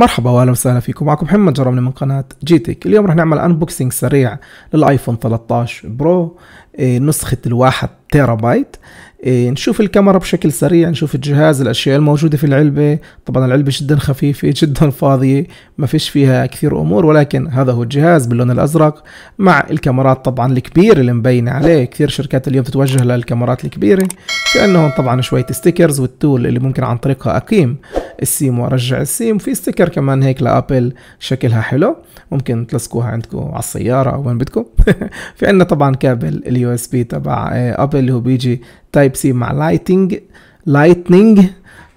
مرحبا واهلا وسهلا فيكم معكم محمد جرم من قناة جيتك اليوم رح نعمل انبوكسينج سريع للايفون 13 برو إيه، نسخة الواحد تيرا بايت إيه، نشوف الكاميرا بشكل سريع نشوف الجهاز الاشياء الموجوده في العلبه طبعا العلبه جدا خفيفه جدا فاضيه ما فيش فيها كثير امور ولكن هذا هو الجهاز باللون الازرق مع الكاميرات طبعا الكبيره اللي مبينه عليه كثير شركات اليوم تتوجه للكاميرات الكبيره كانهم طبعا شويه ستيكرز والتول اللي ممكن عن طريقها اقيم السيم وارجع السيم في ستيكر كمان هيك لابل شكلها حلو ممكن تلصقوها عندكم على السياره او وين بدكم في عندنا طبعا كابل اليو اس بي تبع إيه، ابل اللي هو بيجي تايب سي مع لايتنج لايتنينج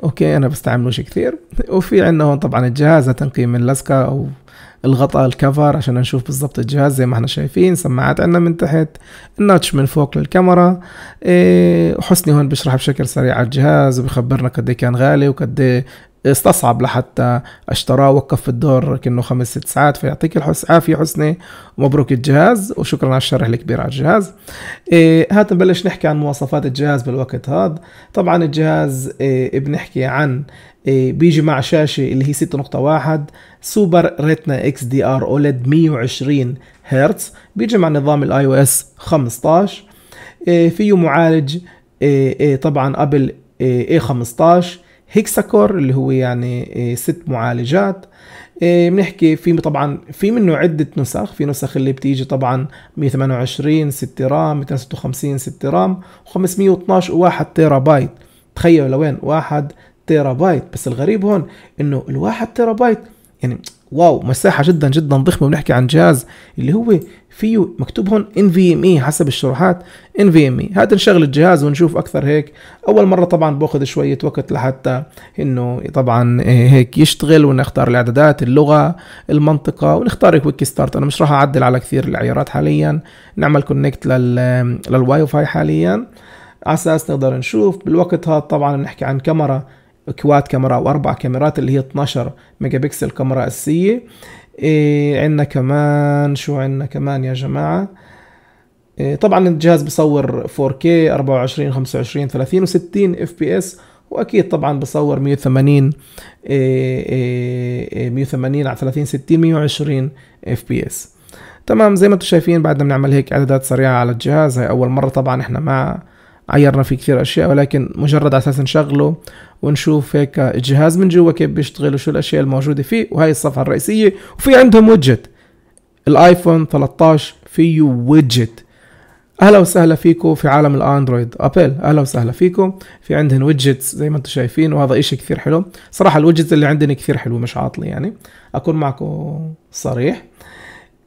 اوكي انا بستعملوش كثير وفي عندنا هون طبعا الجهاز لتنقيم اللزقة او الغطاء الكفر عشان نشوف بالضبط الجهاز زي ما احنا شايفين سماعات عندنا من تحت الناتش من فوق للكاميرا إيه حسني هون بشرح بشكل سريع على الجهاز وبخبرنا قد إيه كان غالي وقد إيه استصعب لحتى اشتراه وقف في الدور كأنه خمس ست ساعات فيعطيك الحس عافية حسني ومبروك الجهاز وشكرا على الشرح الكبير على الجهاز إيه هات نبلش نحكي عن مواصفات الجهاز بالوقت هذا طبعا الجهاز إيه بنحكي عن إيه بيجي مع شاشة اللي هي 6.1 سوبر ريتنا اكس دي ار اولد 120 هرتز بيجي مع نظام الاي او اس 15 إيه فيه معالج إيه إيه طبعا ابل اي 15 إيه هيكساكور اللي هو يعني آه، ست معالجات آه، بنحكي في طبعا في منه عده نسخ في نسخ اللي بتيجي طبعا 128 6 رام 256 6 رام و512 و1 تيرا بايت تخيلوا لوين 1 تيرا بايت بس الغريب هون انه ال1 تيرا بايت يعني واو مساحه جدا جدا ضخمه بنحكي عن جهاز اللي هو فيه مكتوب هون ان في ام اي حسب الشروحات ان في ام اي هات نشغل الجهاز ونشوف اكثر هيك اول مره طبعا باخذ شويه وقت لحتى انه طبعا إيه، هيك يشتغل ونختار الاعدادات اللغه المنطقه ونختار كويك ستارت انا مش راح اعدل على كثير العيارات حاليا نعمل كونكت للواي فاي حاليا على اساس نقدر نشوف بالوقت هذا طبعا بنحكي عن كاميرا كواد كاميرا او اربع كاميرات اللي هي 12 ميجا بكسل كاميرا اساسيه إيه عندنا كمان شو عندنا كمان يا جماعه إيه طبعا الجهاز بصور 4K 24 25 30 و60 اف بي اس واكيد طبعا بصور 180 إيه 180 إيه، إيه، على 30 60 120 اف بي اس تمام زي ما انتم شايفين بعدنا بنعمل هيك اعدادات سريعه على الجهاز هي اول مره طبعا احنا مع عيرنا فيه كثير اشياء ولكن مجرد اساس نشغله ونشوف هيك الجهاز من جوا كيف بيشتغل وشو الاشياء الموجوده فيه وهي الصفحه الرئيسيه وفي عندهم ويدجت الايفون 13 فيه ويدجت اهلا وسهلا فيكم في عالم الاندرويد ابل اهلا وسهلا فيكم في عندهم ويدجتس زي ما انتم شايفين وهذا إشي كثير حلو صراحه الويدجتس اللي عندنا كثير حلو مش عاطلي يعني اكون معكم صريح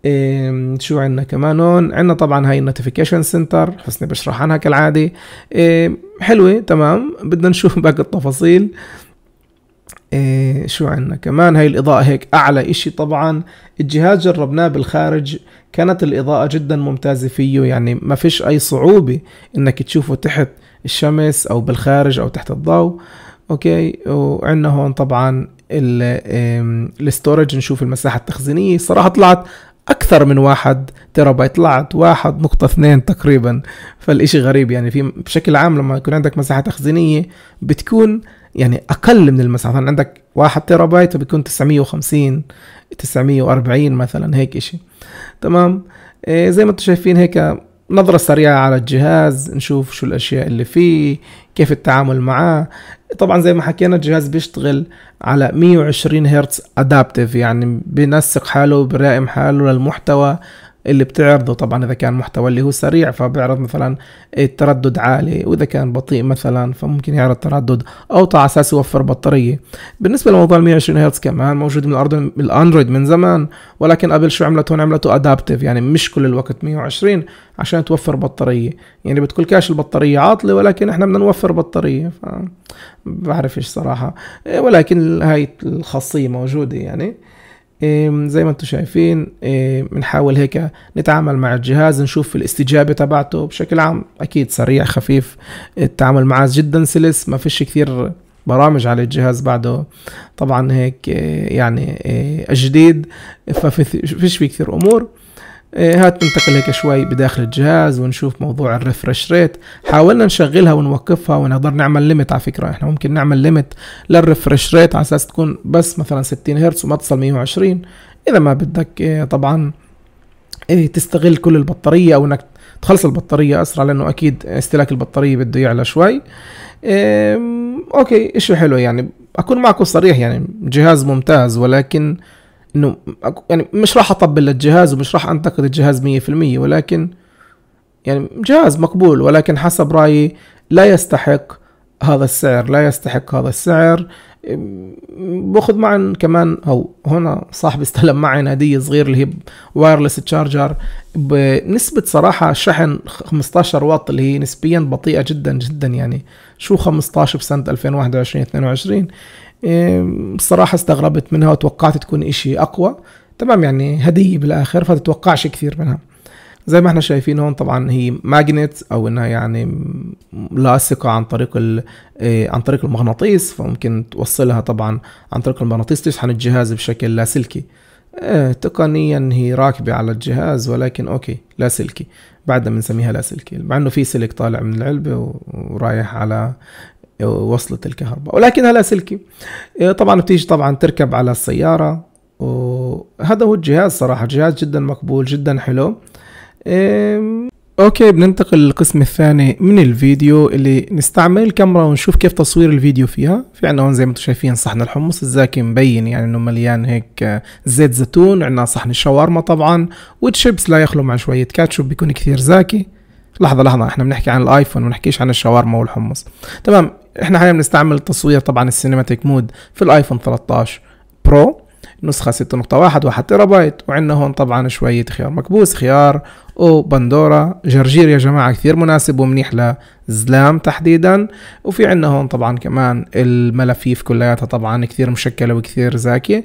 إيه شو عندنا كمان هون عندنا طبعا هاي النوتيفيكيشن سنتر حسني بشرح عنها كالعاده إيه حلوه تمام بدنا نشوف باقي التفاصيل إيه شو عندنا كمان هاي الإضاءة هيك أعلى إشي طبعا الجهاز جربناه بالخارج كانت الإضاءة جدا ممتازة فيه يعني ما فيش أي صعوبة إنك تشوفه تحت الشمس أو بالخارج أو تحت الضوء أوكي وعندنا هون طبعا الستورج نشوف المساحة التخزينية صراحة طلعت أكثر من واحد تيرا بايت طلعت واحد نقطة اثنين تقريبا فالإشي غريب يعني في بشكل عام لما يكون عندك مساحة تخزينية بتكون يعني أقل من المساحة مثلا عندك واحد تيرا بايت بيكون 950 940 مثلا هيك إشي تمام إيه زي ما انتم شايفين هيك نظرة سريعة على الجهاز نشوف شو الأشياء اللي فيه كيف التعامل معاه طبعا زي ما حكينا الجهاز بيشتغل على 120 هرتز ادابتيف يعني بنسق حاله وبرائم حاله للمحتوى اللي بتعرضه طبعا إذا كان محتوى اللي هو سريع فبيعرض مثلا التردد عالي وإذا كان بطيء مثلا فممكن يعرض تردد أو على أساس يوفر بطارية بالنسبة لموضوع 120 هرتز كمان موجود من الأرض الأندرويد من زمان ولكن قبل شو عملت هون عملته أدابتيف يعني مش كل الوقت 120 عشان توفر بطارية يعني كاش البطارية عاطلة ولكن احنا بدنا نوفر بطارية ف بعرفش صراحة إيه، ولكن هاي الخاصية موجودة يعني زي ما انتم شايفين بنحاول هيك نتعامل مع الجهاز نشوف الاستجابة تبعته بشكل عام أكيد سريع خفيف التعامل معه جدا سلس ما فيش كثير برامج على الجهاز بعده طبعا هيك إيه، يعني إيه، جديد ففيش في كثير أمور إيه، هات ننتقل هيك شوي بداخل الجهاز ونشوف موضوع الريفرش ريت حاولنا نشغلها ونوقفها ونقدر نعمل ليميت على فكره احنا ممكن نعمل ليميت للريفرش ريت على اساس تكون بس مثلا 60 هرتز وما تصل 120 اذا ما بدك إيه، طبعا إيه، تستغل كل البطاريه او انك تخلص البطارية أسرع لأنه أكيد استهلاك البطارية بده يعلى شوي أوكي إشي حلو يعني أكون معكم صريح يعني جهاز ممتاز ولكن انه يعني مش راح اطبل للجهاز ومش راح انتقد الجهاز 100% ولكن يعني جهاز مقبول ولكن حسب رايي لا يستحق هذا السعر لا يستحق هذا السعر باخذ معن كمان او هنا صاحبي استلم معي هديه صغير اللي هي وايرلس تشارجر بنسبه صراحه شحن 15 واط اللي هي نسبيا بطيئه جدا جدا يعني شو 15 بسنه 2021 22 إيه، بصراحة استغربت منها وتوقعت تكون إشي أقوى تمام يعني هدية بالآخر فتتوقعش كثير منها زي ما احنا شايفين هون طبعا هي ماجنت او انها يعني لاصقه عن طريق ال إيه، عن طريق المغناطيس فممكن توصلها طبعا عن طريق المغناطيس تشحن الجهاز بشكل لاسلكي آه تقنيا هي راكبه على الجهاز ولكن اوكي لاسلكي بعدنا بنسميها لاسلكي مع انه في سلك طالع من العلبه ورايح على وصلة الكهرباء ولكنها لاسلكي إيه، طبعا بتيجي طبعا تركب على السيارة وهذا هو الجهاز صراحة جهاز جدا مقبول جدا حلو إيه، اوكي بننتقل للقسم الثاني من الفيديو اللي نستعمل الكاميرا ونشوف كيف تصوير الفيديو فيها في عنا هون زي ما انتم شايفين صحن الحمص الزاكي مبين يعني انه مليان هيك آه، زيت زيتون عنا صحن الشاورما طبعا وتشيبس لا يخلو مع شوية كاتشب بيكون كثير زاكي لحظة لحظة احنا بنحكي عن الايفون ما عن الشاورما والحمص تمام احنا حاليا بنستعمل تصوير طبعا السينماتيك مود في الايفون 13 برو نسخة 6.1 1 تيرا بايت وعندنا هون طبعا شوية خيار مكبوس خيار او بندورا جرجير يا جماعة كثير مناسب ومنيح لزلام تحديدا وفي عندنا هون طبعا كمان الملفيف كلياتها طبعا كثير مشكلة وكثير زاكية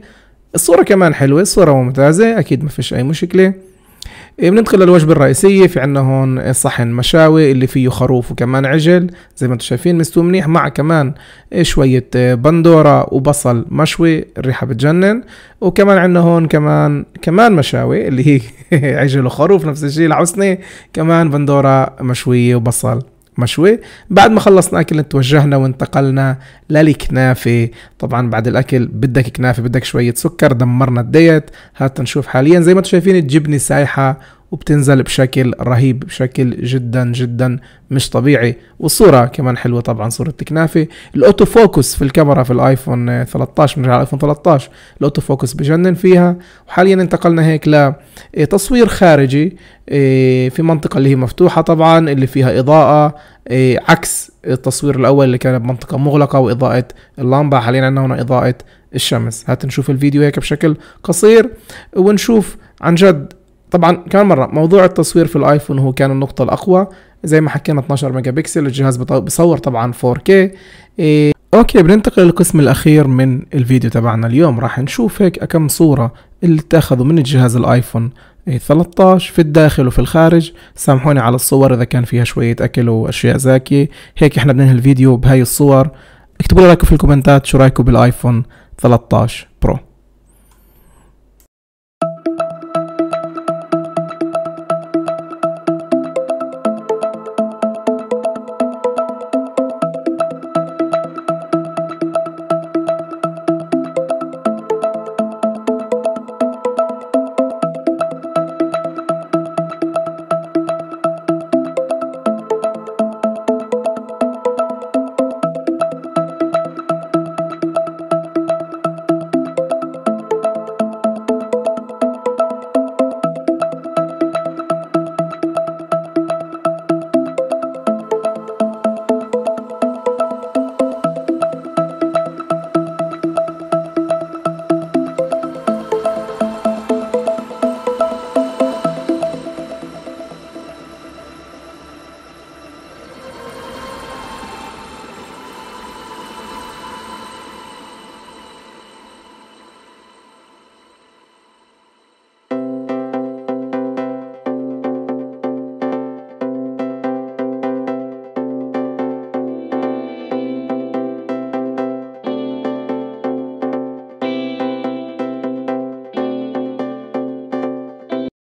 الصورة كمان حلوة الصورة ممتازة اكيد ما فيش اي مشكلة إيه، بننتقل للوجبة الرئيسية في عنا هون صحن مشاوي اللي فيه خروف وكمان عجل زي ما انتم شايفين مستوي منيح مع كمان إيه، شوية إيه، بندورة وبصل مشوي الريحة بتجنن وكمان عنا هون كمان كمان مشاوي اللي هي عجل وخروف نفس الشيء العسني كمان بندورة مشوية وبصل مشوي بعد ما خلصنا اكل توجهنا وانتقلنا للكنافة طبعا بعد الاكل بدك كنافة بدك شوية سكر دمرنا الديت هات نشوف حاليا زي ما انتم شايفين الجبنة سايحة وبتنزل بشكل رهيب بشكل جدا جدا مش طبيعي والصورة كمان حلوة طبعا صورة الكنافة الاوتو فوكس في الكاميرا في الايفون 13 من الايفون 13 الاوتو فوكس بجنن فيها وحاليا انتقلنا هيك لتصوير إيه، خارجي إيه، في منطقة اللي هي مفتوحة طبعا اللي فيها اضاءة إيه، عكس التصوير الاول اللي كان بمنطقة مغلقة واضاءة اللمبة حاليا عندنا هنا اضاءة الشمس هات نشوف الفيديو هيك بشكل قصير ونشوف عن جد طبعا كمان مرة موضوع التصوير في الايفون هو كان النقطة الأقوى زي ما حكينا 12 ميجا بكسل الجهاز بصور طبعا 4K إيه اوكي بننتقل للقسم الأخير من الفيديو تبعنا اليوم راح نشوف هيك كم صورة اللي اتاخذوا من الجهاز الايفون 13 إيه، في الداخل وفي الخارج سامحوني على الصور إذا كان فيها شوية أكل وأشياء زاكية هيك احنا بننهي الفيديو بهاي الصور اكتبوا لي رايكم في الكومنتات شو رايكم بالايفون 13 برو